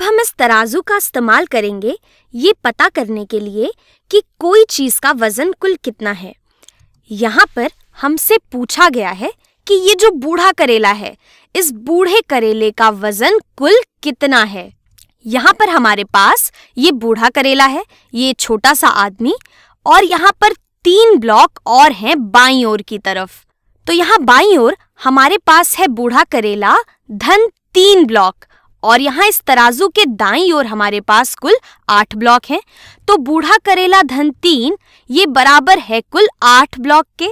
अब हम इस तराजू का इस्तेमाल करेंगे ये पता करने के लिए कि कोई चीज़ का वज़न कुल कितना है यहाँ पर हमसे पूछा गया है कि ये जो बूढ़ा करेला है इस बूढ़े करेले का वज़न कुल कितना है यहाँ पर हमारे पास ये बूढ़ा करेला है ये छोटा सा आदमी और यहाँ पर तीन ब्लॉक और हैं बाई ओर की तरफ तो यहाँ बाई ओर हमारे पास है बूढ़ा करेला धन तीन ब्लॉक और यहाँ इस तराजू के दाई ओर हमारे पास कुल आठ ब्लॉक हैं तो बूढ़ा करेला धन तीन ये बराबर है कुल आठ ब्लॉक के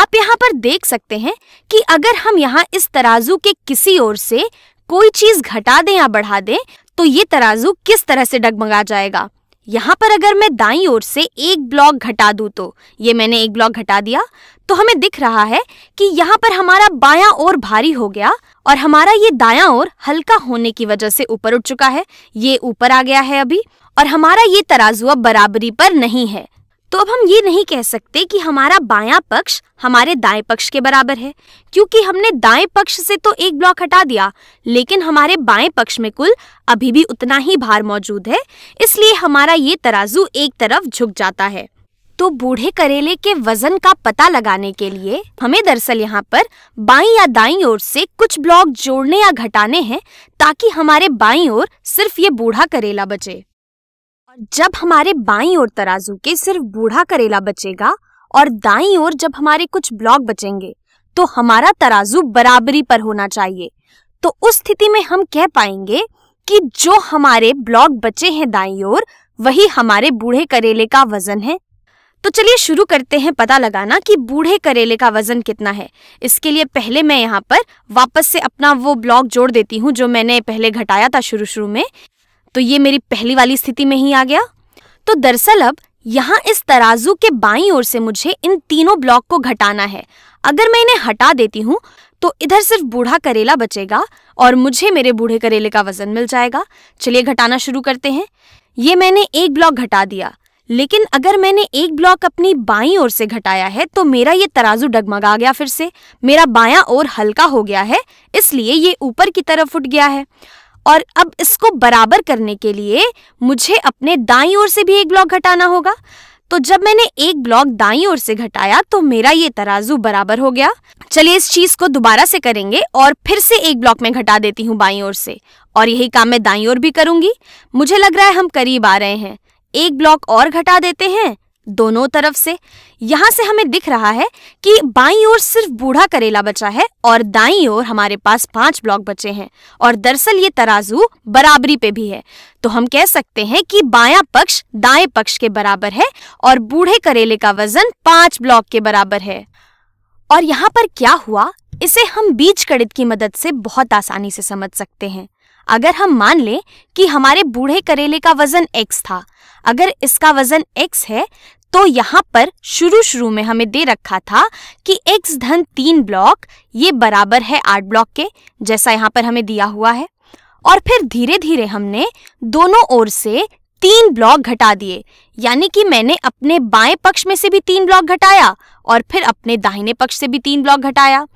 आप यहाँ पर देख सकते हैं कि अगर हम यहाँ इस तराजू के किसी ओर से कोई चीज घटा दें या बढ़ा दें तो ये तराजू किस तरह से डगमगा जाएगा यहाँ पर अगर मैं दाई ओर से एक ब्लॉक घटा दूँ तो ये मैंने एक ब्लॉक घटा दिया तो हमें दिख रहा है कि यहाँ पर हमारा बायां ओर भारी हो गया और हमारा ये दायां ओर हल्का होने की वजह से ऊपर उठ चुका है ये ऊपर आ गया है अभी और हमारा ये तराजू अब बराबरी पर नहीं है तो अब हम ये नहीं कह सकते कि हमारा बायां पक्ष हमारे दाएं पक्ष के बराबर है क्योंकि हमने दाएं पक्ष से तो एक ब्लॉक हटा दिया लेकिन हमारे बाएं पक्ष में कुल अभी भी उतना ही भार मौजूद है इसलिए हमारा ये तराजू एक तरफ झुक जाता है तो बूढ़े करेले के वजन का पता लगाने के लिए हमें दरअसल यहाँ पर बाई या दाई ओर से कुछ ब्लॉक जोड़ने या घटाने हैं ताकि हमारे बाई ओर सिर्फ ये बूढ़ा करेला बचे जब हमारे बाई और तराजू के सिर्फ बूढ़ा करेला बचेगा और दाई ओर जब हमारे कुछ ब्लॉक बचेंगे तो हमारा तराजू बराबरी पर होना चाहिए तो उस स्थिति में हम कह पाएंगे कि जो हमारे ब्लॉक बचे हैं दाई ओर वही हमारे बूढ़े करेले का वजन है तो चलिए शुरू करते हैं पता लगाना कि बूढ़े करेले का वजन कितना है इसके लिए पहले मैं यहाँ पर वापस से अपना वो ब्लॉक जोड़ देती हूँ जो मैंने पहले घटाया था शुरू शुरू में तो ये मेरी पहली वाली स्थिति में ही आ गया तो दरअसल अब यहाँ इस तराजू के बाई ओर से मुझे इन तीनों ब्लॉक को घटाना है अगर मैं इन्हें हटा देती हूँ तो इधर सिर्फ बूढ़ा करेला बचेगा और मुझे मेरे बूढ़े करेले का वजन मिल जाएगा चलिए घटाना शुरू करते हैं ये मैंने एक ब्लॉक घटा दिया लेकिन अगर मैंने एक ब्लॉक अपनी बाई ओर से घटाया है तो मेरा ये तराजू डगमगा गया फिर से मेरा बायां ओर हल्का हो गया है इसलिए ये ऊपर की तरफ उठ गया है और अब इसको बराबर करने के लिए मुझे अपने दाई ओर से भी एक ब्लॉक घटाना होगा तो जब मैंने एक ब्लॉक दाई ओर से घटाया तो मेरा ये तराजू बराबर हो गया चलिए इस चीज को दोबारा से करेंगे और फिर से एक ब्लॉक में घटा देती हूँ बाई ओर से और यही काम मैं दाई ओर भी करूंगी मुझे लग रहा है हम करीब आ रहे हैं एक ब्लॉक और घटा देते हैं दोनों तरफ से यहाँ से हमें दिख रहा है कि बाईं ओर सिर्फ बूढ़ा करेला बचा है और दाईं ओर हमारे पास पांच ब्लॉक बचे हैं और दरअसल ये तराजू बराबरी पे भी है तो हम कह सकते हैं कि बायां पक्ष दाएं पक्ष के बराबर है और बूढ़े करेले का वजन पांच ब्लॉक के बराबर है और यहाँ पर क्या हुआ इसे हम बीज गणित की मदद से बहुत आसानी से समझ सकते हैं अगर हम मान लें कि हमारे बूढ़े करेले का वजन x था अगर इसका वजन x है तो यहाँ पर शुरू शुरू में हमें दे रखा था कि x धन तीन ब्लॉक ये बराबर है आठ ब्लॉक के जैसा यहाँ पर हमें दिया हुआ है और फिर धीरे धीरे हमने दोनों ओर से तीन ब्लॉक घटा दिए यानी कि मैंने अपने बाएं पक्ष में से भी तीन ब्लॉक घटाया और फिर अपने दाहिने पक्ष से भी तीन ब्लॉक घटाया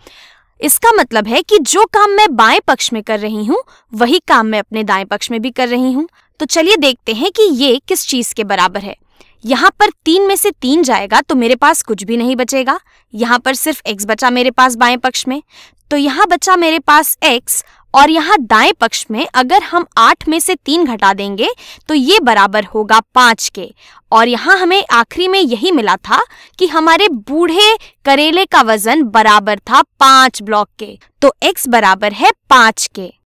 इसका मतलब है कि जो काम मैं बाएं पक्ष में कर रही हूँ वही काम मैं अपने दाएं पक्ष में भी कर रही हूँ तो चलिए देखते हैं कि ये किस चीज के बराबर है यहाँ पर तीन में से तीन जाएगा तो मेरे पास कुछ भी नहीं बचेगा यहाँ पर सिर्फ x बचा मेरे पास बाएं पक्ष में तो यहाँ बचा मेरे पास x और यहाँ दाएं पक्ष में अगर हम आठ में से तीन घटा देंगे तो ये बराबर होगा पाँच के और यहाँ हमें आखिरी में यही मिला था कि हमारे बूढ़े करेले का वजन बराबर था पाँच ब्लॉक के तो x बराबर है पाँच के